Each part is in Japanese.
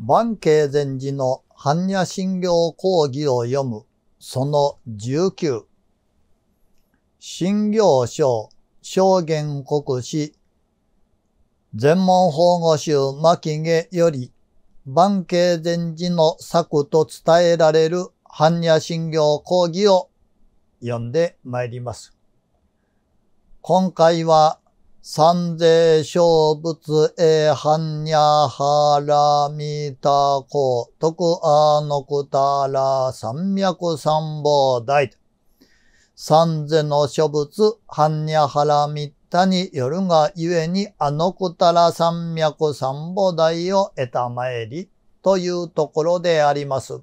万慶禅寺の般若心経講義を読む、その19。心経章、証言国史、全門法護集巻毛より、万慶禅寺の策と伝えられる般若心経講義を読んでまいります。今回は三世小仏へ般若波羅蜜多子、徳阿のくたら三脈三宝大。三世の諸仏、般若波羅蜜多によるがゆえにあのくたら三脈三宝大を得たまえりというところであります。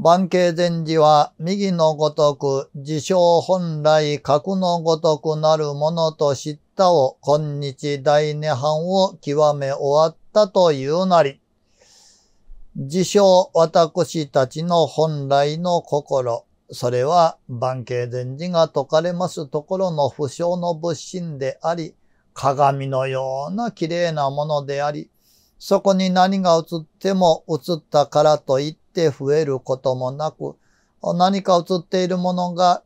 万景禅師は右のごとく、自称本来格のごとくなるものと知ったを、今日大涅槃を極め終わったというなり。自称私たちの本来の心、それは万景禅師が解かれますところの不詳の物心であり、鏡のような綺麗なものであり、そこに何が映っても映ったからといって、て増えることもなく、何か映っているものが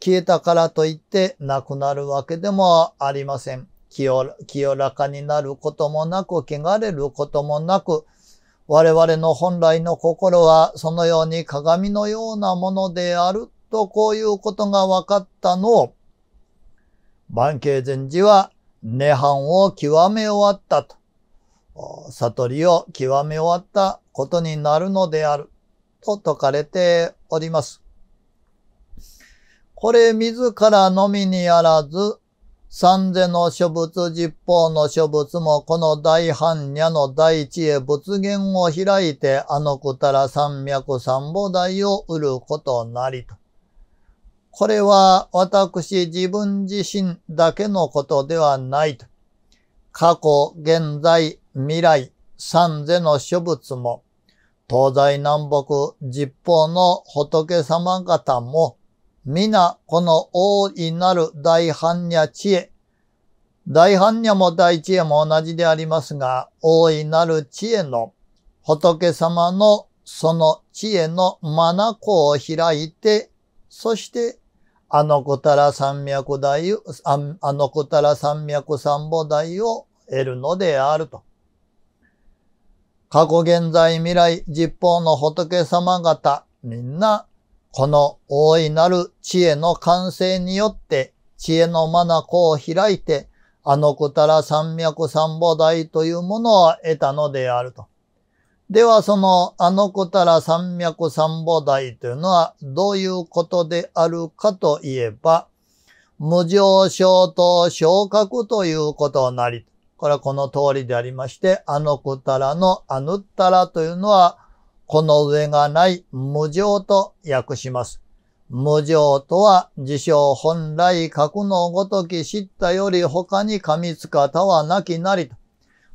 消えたからといってなくなるわけでもありません。清らかになることもなく、汚れることもなく、我々の本来の心はそのように鏡のようなものであるとこういうことが分かったのを、万慶禅師は涅槃を極め終わったと。悟りを極め終わったことになるのであると説かれております。これ自らのみにあらず、三世の諸仏十方の諸仏もこの大般若の大地へ仏言を開いてあのくたら三脈三母大を売ることなりと。これは私自分自身だけのことではないと。過去、現在、未来、三世の諸仏も東西南北十方の仏様方も、皆この大いなる大般若知恵、大般若も大知恵も同じでありますが、大いなる知恵の仏様のその知恵の眼を開いて、そしてあのこたら山脈大、あのこたら山脈三母大を得るのであると。過去現在未来実法の仏様方みんなこの大いなる知恵の完成によって知恵の眼を開いてあのくたら三脈三母大というものを得たのであると。ではそのあのくたら三脈三母大というのはどういうことであるかといえば無常昇等昇格ということなり。これはこの通りでありまして、あのくたらのあぬったらというのは、この上がない無常と訳します。無常とは、自称本来格のごとき知ったより他に噛みつかたはなきなりと。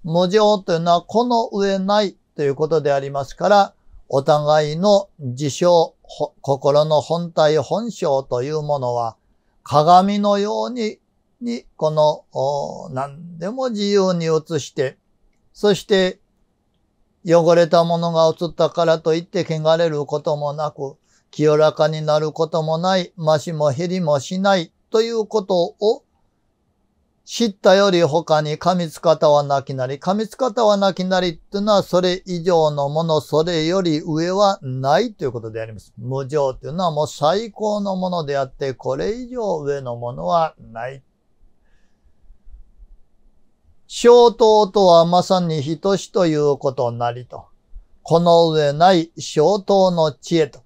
無常というのはこの上ないということでありますから、お互いの自称、心の本体本性というものは、鏡のようににこの何でも自由に移して、そして汚れたものが移ったからといって汚れることもなく、清らかになることもない、ましも減りもしないということを知ったより他に噛みつかたはなきなり、噛みつかたはなきなりというのはそれ以上のもの、それより上はないということであります。無常というのはもう最高のものであって、これ以上上のものはない。小糖とはまさに等しということなりと。この上ない小糖の知恵と。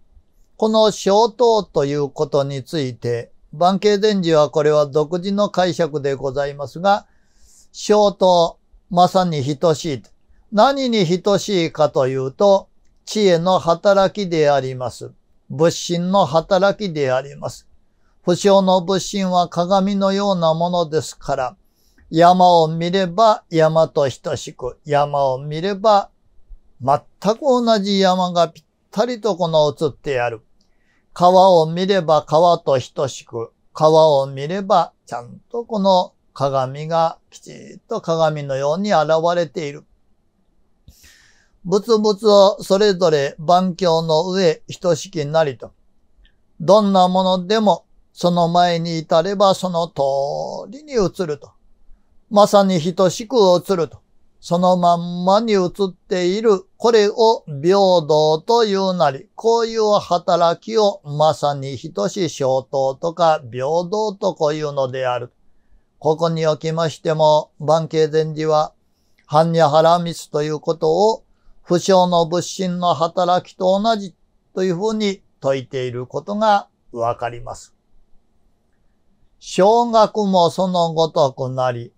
この小糖ということについて、万慶伝授はこれは独自の解釈でございますが、小糖、まさに等しい。何に等しいかというと、知恵の働きであります。物心の働きであります。不詳の物心は鏡のようなものですから、山を見れば山と等しく、山を見れば全く同じ山がぴったりとこの映ってある。川を見れば川と等しく、川を見ればちゃんとこの鏡がきちっと鏡のように現れている。仏々をそれぞれ万境の上等しきなりと。どんなものでもその前に至ればその通りに移ると。まさに等しく映ると、そのまんまに映っている、これを平等というなり、こういう働きをまさに等しい小等とか平等とこういうのである。ここにおきましても、万慶禅師は、般若波羅蜜ということを、不詳の物心の働きと同じというふうに説いていることがわかります。小学もそのごとくなり、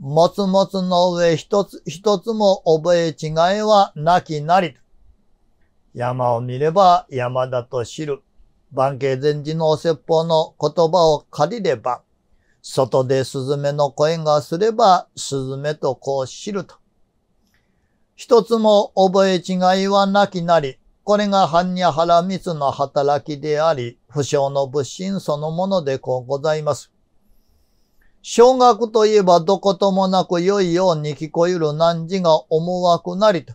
もつもつの上一つ一つも覚え違いはなきなり。山を見れば山だと知る。万景禅師のお説法の言葉を借りれば、外でスズメの声がすれば、スズメとこう知ると。一つも覚え違いはなきなり、これが般若原密の働きであり、不詳の物心そのものでこうございます。小学といえばどこともなく良いように聞こえる何時が思わくなりと、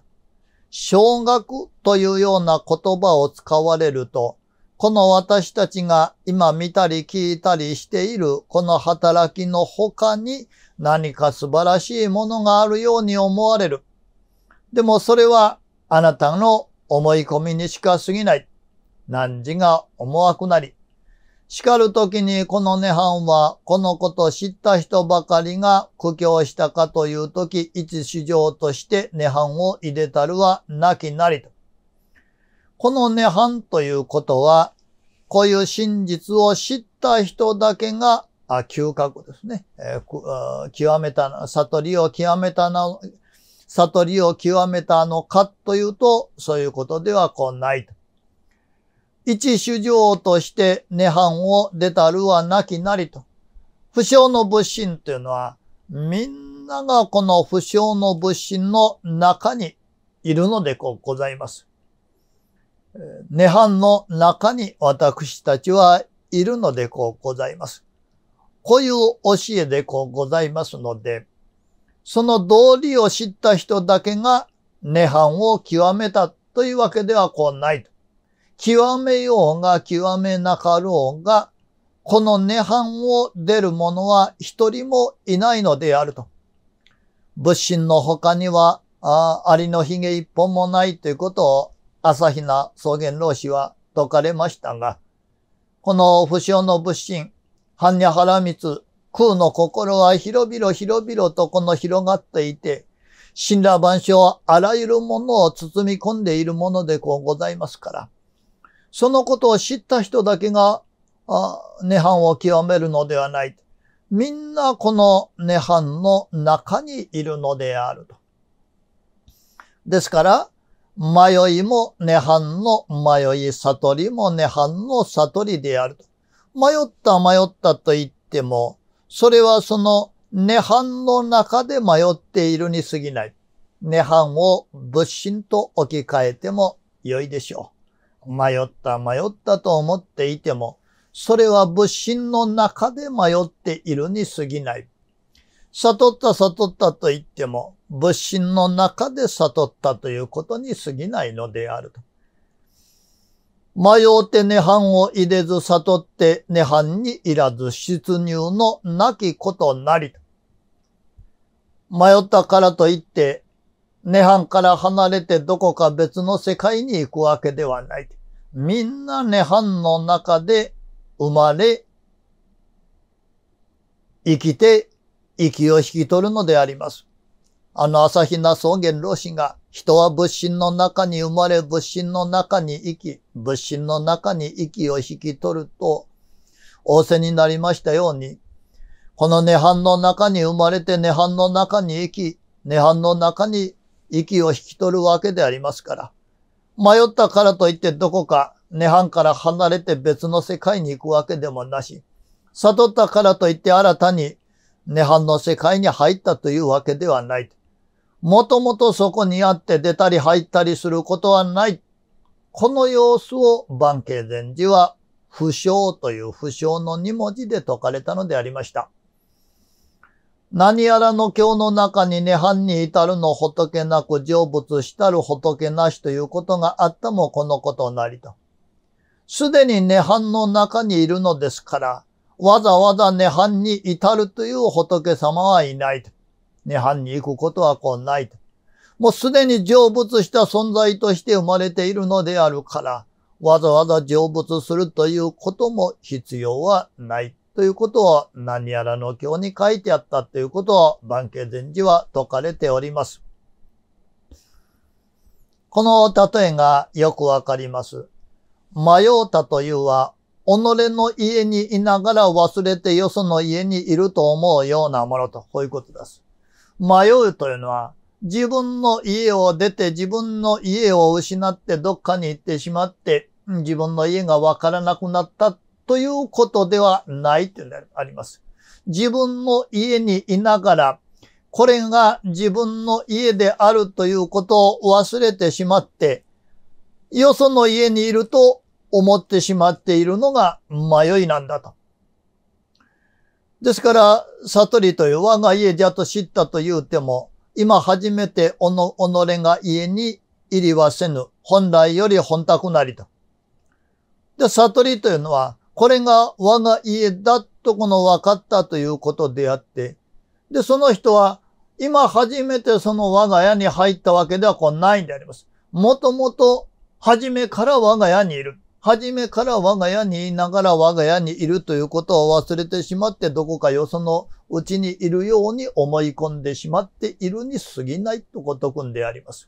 小学というような言葉を使われると、この私たちが今見たり聞いたりしているこの働きの他に何か素晴らしいものがあるように思われる。でもそれはあなたの思い込みにしか過ぎない。何時が思わくなり、叱るときにこの涅槃は、このこと知った人ばかりが苦境したかというとき、一史情として涅槃を入れたるはなきなりと。この涅槃ということは、こういう真実を知った人だけが、あ嗅覚ですね、えー、極めた、悟りを極めたな、悟りを極めたのかというと、そういうことではこうないと。一主上として涅槃を出たるはなきなりと。不祥の仏心というのは、みんながこの不祥の仏心の中にいるのでございます。涅槃の中に私たちはいるのでございます。こういう教えでございますので、その道理を知った人だけが涅槃を極めたというわけではこうない極めようが極めなかろうが、この涅槃を出る者は一人もいないのであると。仏心の他には、あありの髭一本もないということを、朝比奈草原老師は説かれましたが、この不祥の仏心、般若原蜜、空の心は広々広々とこの広がっていて、神羅万象あらゆるものを包み込んでいるものでこうございますから、そのことを知った人だけが、あ涅槃を極めるのではない。みんなこの涅槃の中にいるのであると。ですから、迷いも涅槃の迷い、悟りも涅槃の悟りであると。迷った迷ったと言っても、それはその涅槃の中で迷っているに過ぎない。涅槃を仏心と置き換えても良いでしょう。迷った迷ったと思っていても、それは物心の中で迷っているに過ぎない。悟った悟ったと言っても、物心の中で悟ったということに過ぎないのである迷うて涅槃を入れず悟って涅槃にいらず出入のなきことなり。迷ったからといって涅槃から離れてどこか別の世界に行くわけではない。みんな涅槃の中で生まれ、生きて、息を引き取るのであります。あの朝比奈草原老子が、人は物心の中に生まれ、物心の中に生き、物心の中に息を引き取ると、仰せになりましたように、この涅槃の中に生まれて、涅槃の中に生き、涅槃の中に息を引き取るわけでありますから。迷ったからといってどこか涅槃から離れて別の世界に行くわけでもなし、悟ったからといって新たに涅槃の世界に入ったというわけではない。もともとそこにあって出たり入ったりすることはない。この様子を万慶禅師は不詳という不詳の二文字で説かれたのでありました。何やらの経の中に涅槃に至るの仏なく成仏したる仏なしということがあったもこのことなりと。すでに涅槃の中にいるのですから、わざわざ涅槃に至るという仏様はいないと。涅槃に行くことはこうないと。もうすでに成仏した存在として生まれているのであるから、わざわざ成仏するということも必要はない。ということを何やらの経に書いてあったということを番家禅師は説かれております。この例えがよくわかります。迷うたというは、己の家にいながら忘れてよその家にいると思うようなものと、こういうことです。迷うというのは、自分の家を出て自分の家を失ってどっかに行ってしまって、自分の家がわからなくなったということではないっていうのであります。自分の家にいながら、これが自分の家であるということを忘れてしまって、よその家にいると思ってしまっているのが迷いなんだと。ですから、悟りという我が家じゃと知ったと言うても、今初めておの、己が家に入りはせぬ。本来より本宅なりと。で、悟りというのは、これが我が家だとこの分かったということであって、で、その人は今初めてその我が家に入ったわけではこないんであります。もともと初めから我が家にいる。初めから我が家にいながら我が家にいるということを忘れてしまってどこかよそのうちにいるように思い込んでしまっているに過ぎないとことくんであります。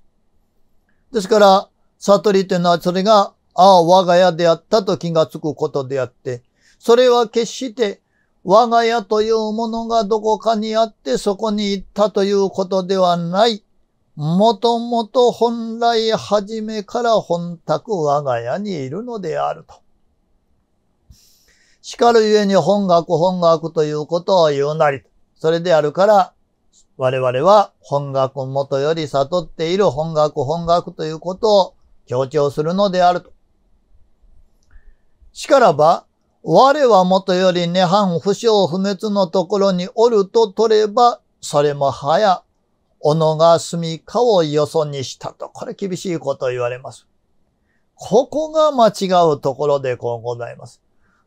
ですから、悟りというのはそれがああ、我が家であったと気がつくことであって、それは決して我が家というものがどこかにあってそこに行ったということではない。もともと本来初めから本宅我が家にいるのであると。叱るゆえに本学本学ということを言うなり。それであるから、我々は本学元より悟っている本学本学ということを強調するのであると。しからば、我はもとより涅槃不祥不滅のところにおると取れば、それもはや、のが住みかをよそにしたと。これ厳しいことを言われます。ここが間違うところでこうございます。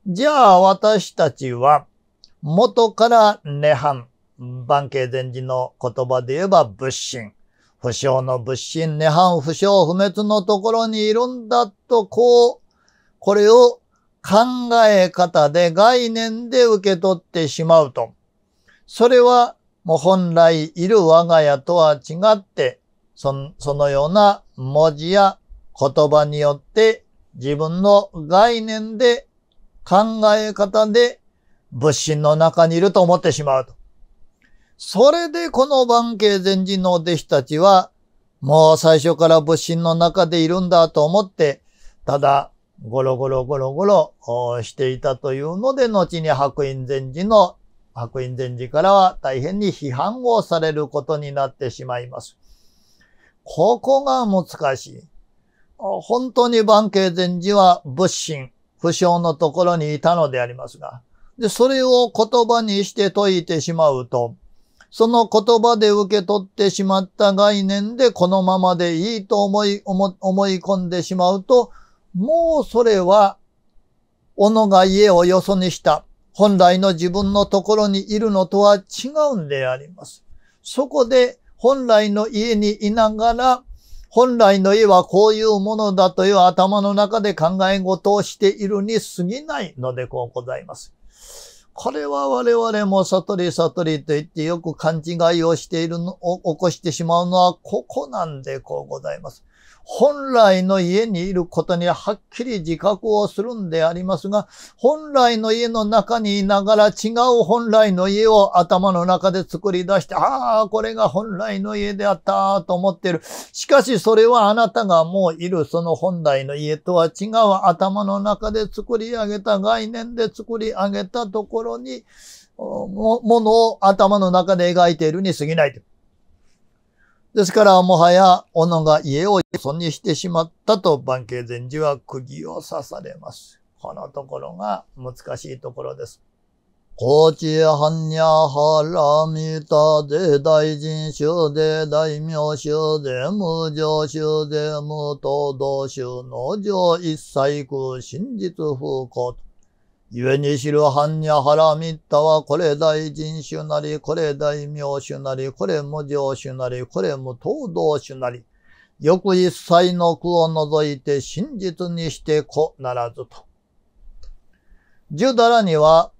じゃあ私たちは、元から涅槃、万慶禅師の言葉で言えば仏心、不祥の仏心、涅槃不祥不滅のところにいるんだと、こう、これを考え方で概念で受け取ってしまうと、それはもう本来いる我が家とは違って、そそのような文字や言葉によって自分の概念で考え方で物心の中にいると思ってしまうと。それでこの万慶禅師の弟子たちは、もう最初から物心の中でいるんだと思って、ただゴロゴロゴロゴロしていたというので、後に白隠禅師の、白隠禅師からは大変に批判をされることになってしまいます。ここが難しい。本当に万慶禅師は仏心、不詳のところにいたのでありますが、で、それを言葉にして解いてしまうと、その言葉で受け取ってしまった概念でこのままでいいと思い、思い込んでしまうと、もうそれは、斧が家をよそにした本来の自分のところにいるのとは違うんであります。そこで本来の家にいながら、本来の家はこういうものだという頭の中で考え事をしているに過ぎないのでこうございます。これは我々も悟り悟りと言ってよく勘違いをしているの、を起こしてしまうのはここなんでこうございます。本来の家にいることにはっきり自覚をするんでありますが、本来の家の中にいながら違う本来の家を頭の中で作り出して、ああ、これが本来の家であったと思っている。しかしそれはあなたがもういるその本来の家とは違う頭の中で作り上げた概念で作り上げたところに、ものを頭の中で描いているに過ぎない。ですからもはや斧が家を損にしてしまったと万景禅師は釘を刺されます。このところが難しいところです。高知藩にゃはらたで大臣衆で大名衆で無常衆で無東道衆の上一切空真実風光故に知る般若腹っ多は、これ大人種なり、これ大名種なり、これ無常種なり、これ無東道種なり、翌一切の苦を除いて真実にして子ならずと。十だらには、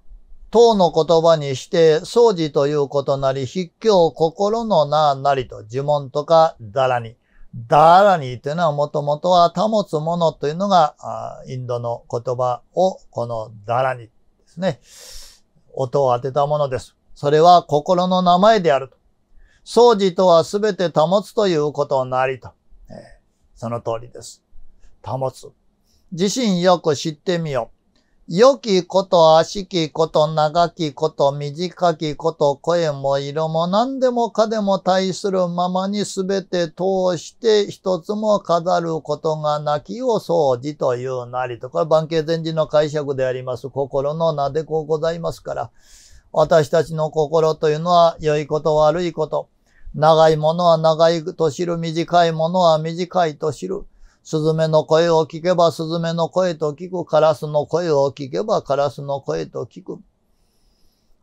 党の言葉にして、掃除ということなり、筆教心の名なりと呪文とかだらに。ダーラニーというのはもともとは保つものというのが、インドの言葉をこのダーラニーですね。音を当てたものです。それは心の名前であると。掃除とはすべて保つということなりと。その通りです。保つ。自身よく知ってみよう。良きこと、悪しきこと、長きこと、短きこと、声も色も何でもかでも対するままにすべて通して一つも飾ることがなきを掃除というなりと、これ番慶禅師の解釈であります。心のなでこうございますから、私たちの心というのは良いこと悪いこと、長いものは長いと知る、短いものは短いと知る。スズメの声を聞けばスズメの声と聞く。カラスの声を聞けばカラスの声と聞く。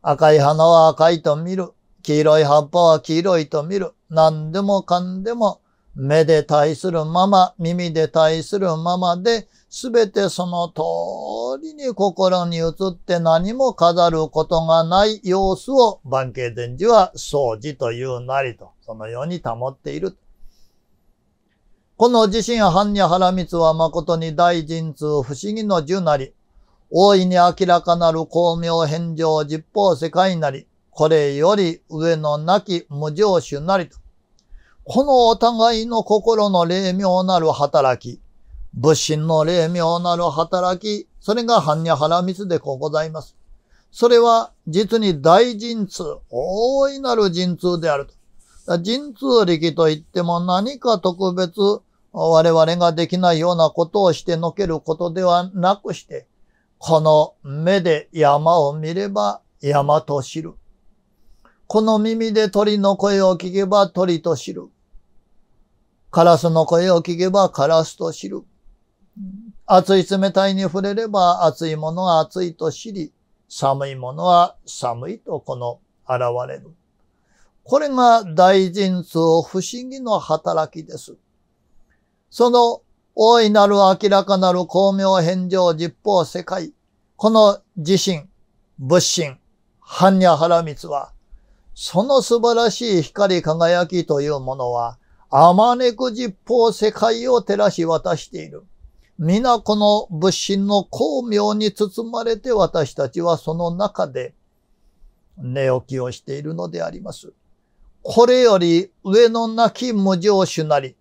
赤い花は赤いと見る。黄色い葉っぱは黄色いと見る。何でもかんでも目で対するまま、耳で対するままで、すべてその通りに心に映って何も飾ることがない様子を、万慶伝授は掃除というなりと、そのように保っている。この自身般若原光は誠に大人通不思議の樹なり、大いに明らかなる光明返上十方世界なり、これより上のなき無常種なりと。このお互いの心の霊妙なる働き、物心の霊妙なる働き、それが般若原密でございます。それは実に大人通、大いなる人通であると。人通力といっても何か特別我々ができないようなことをしてのけることではなくして、この目で山を見れば山と知る。この耳で鳥の声を聞けば鳥と知る。カラスの声を聞けばカラスと知る。熱い冷たいに触れれば熱いものは熱いと知り、寒いものは寒いとこの現れる。これが大神通不思議の働きです。その大いなる明らかなる巧妙返上実法世界、この自身、仏心、般若羅光は、その素晴らしい光輝きというものは、あまねく実法世界を照らし渡している。皆この仏心の巧妙に包まれて私たちはその中で寝起きをしているのであります。これより上のなき無常主なり、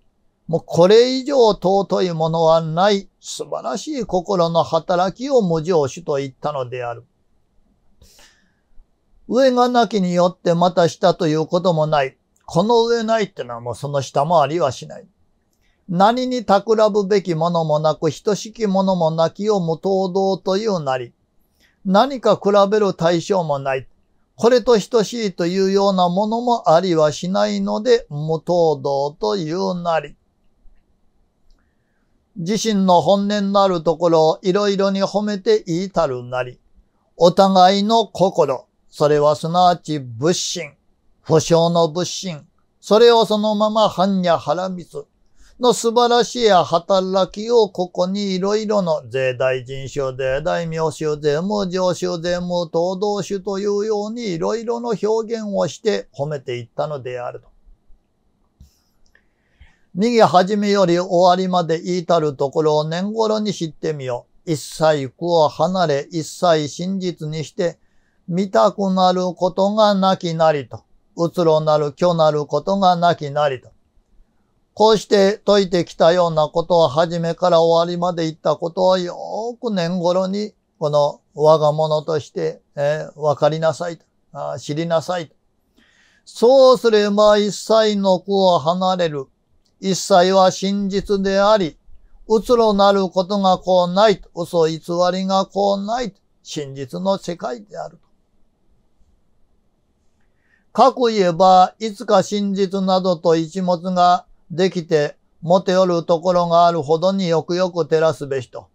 もうこれ以上尊いものはない素晴らしい心の働きを無常主と言ったのである。上がなきによってまた下ということもない。この上ないってのはもうその下もありはしない。何に企ぶべきものもなく、等しきものもなきを無等道というなり。何か比べる対象もない。これと等しいというようなものもありはしないので、無等道というなり。自身の本音のあるところをいろいろに褒めて言いたるなり、お互いの心、それはすなわち仏心、不祥の仏心、それをそのまま般若腹密の素晴らしい働きをここにいろいろの税大人衆、税大名衆、税務上種、税務東道衆というようにいろいろの表現をして褒めていったのであると。右始めより終わりまで至るところを年頃に知ってみよ。一切苦を離れ、一切真実にして、見たくなることがなきなりと。うつろなる虚なることがなきなりと。こうして解いてきたようなことを初めから終わりまで言ったことをよーく年頃に、この我が物として、えー、分かりなさいとあ。知りなさいと。そうすれば一切の苦を離れる。一切は真実であり、うつろなることがこうない、嘘偽りがこうない、真実の世界であるかく言えば、いつか真実などと一物ができて、持ておるところがあるほどによくよく照らすべしと。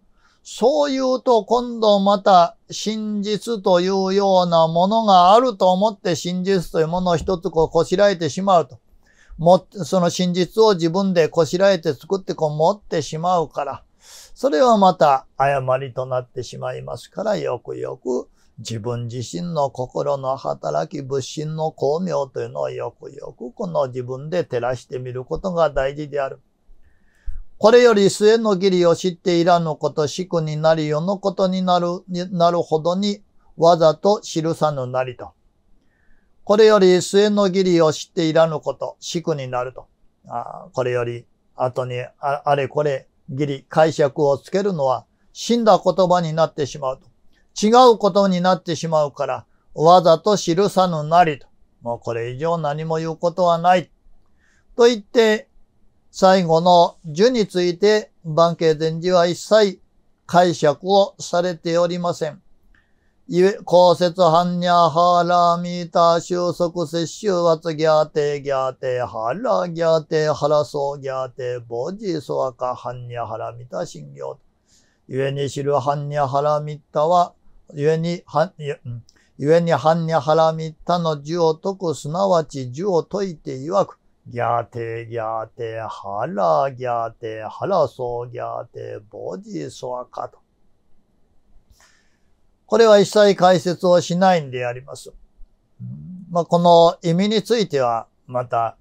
そう言うと今度また真実というようなものがあると思って真実というものを一つこうこしらえてしまうと。も、その真実を自分でこしらえて作ってこう持ってしまうから、それはまた誤りとなってしまいますから、よくよく自分自身の心の働き、物心の巧妙というのをよくよくこの自分で照らしてみることが大事である。これより末の義理を知っていらぬこと、死苦になり世のことになる、なるほどにわざと記さぬなりと。これより末の義理を知っていらぬこと、苦になると。あこれより後にああれこれ義理、解釈をつけるのは死んだ言葉になってしまうと。違うことになってしまうから、わざと記さぬなりと。もうこれ以上何も言うことはない。と言って、最後の樹について、万慶禅師は一切解釈をされておりません。ゆえ、公説般若ハラミータ収束摂収圧ギャーテギャーテハラギャーテハラソギャーテはんにゃは般若たしんぎ信行。ゆえに知る般若らみったは、ゆえに、は、んゆえに般若らみったの樹を解く、すなわち樹を解いて曰く、ギャーテギャーテぎゃギャーテうぎゃギャーテボジソと。これは一切解説をしないんであります。まあ、この意味については、また、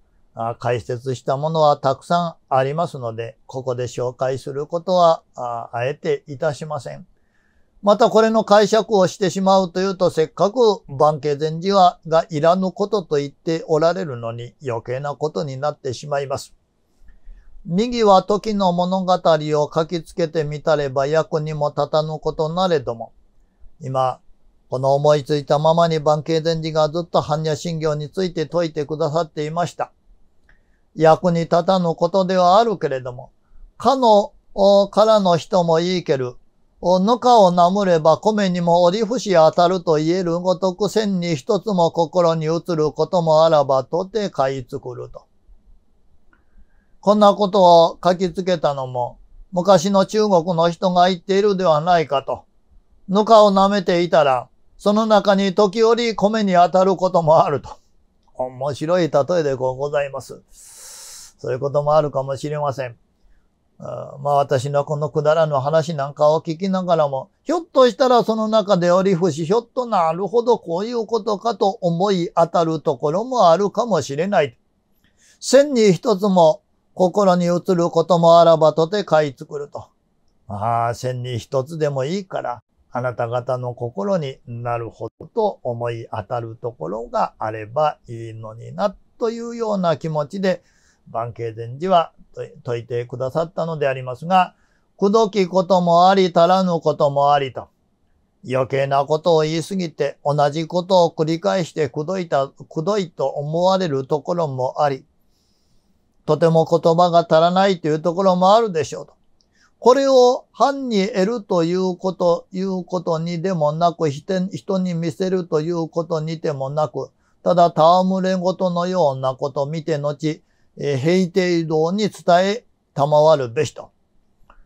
解説したものはたくさんありますので、ここで紹介することは、あえていたしません。またこれの解釈をしてしまうというと、せっかく万慶禅寺はがいらぬことと言っておられるのに余計なことになってしまいます。右は時の物語を書きつけてみたれば役にも立たぬことなれども、今、この思いついたままに万慶禅師がずっと般若心経について説いてくださっていました。役に立たぬことではあるけれども、かの、からの人もいいける。ぬかをなむれば米にも折り節当たると言えるごとく線に一つも心に移ることもあらばとて買い作ると。こんなことを書きつけたのも、昔の中国の人が言っているではないかと。ぬかを舐めていたら、その中に時折米に当たることもあると。面白い例えでございます。そういうこともあるかもしれません。まあ私のこのくだらぬ話なんかを聞きながらも、ひょっとしたらその中で折伏ひょっとなるほどこういうことかと思い当たるところもあるかもしれない。千に一つも心に移ることもあらばとて買い作ると。ああ、千に一つでもいいから、あなた方の心になるほどと思い当たるところがあればいいのにな、というような気持ちで、万慶禅師は解いてくださったのでありますが、くどきこともあり足らぬこともありと。余計なことを言いすぎて同じことを繰り返してくどいた、くどいと思われるところもあり、とても言葉が足らないというところもあるでしょうと。これを犯に得るということ、いうことにでもなく、人に見せるということにでもなく、ただ戯れ事のようなこと見て後、え平定道に伝え、賜るべしと。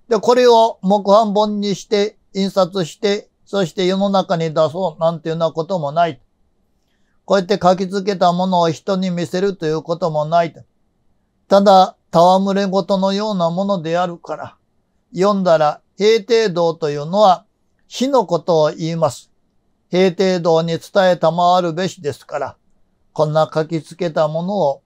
で、これを木版本にして、印刷して、そして世の中に出そうなんていうようなこともない。こうやって書き付けたものを人に見せるということもない。ただ、戯れ事のようなものであるから、読んだら、平定道というのは、死のことを言います。平定道に伝えたまわるべしですから、こんな書きつけたものを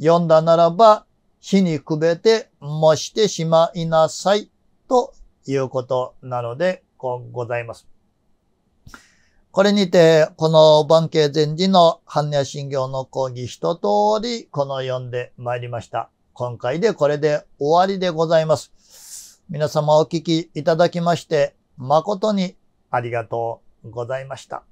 読んだならば、死にくべてもしてしまいなさい、ということなのでございます。これにて、この万慶禅師の般若心経の講義一通り、この読んでまいりました。今回でこれで終わりでございます。皆様お聞きいただきまして誠にありがとうございました。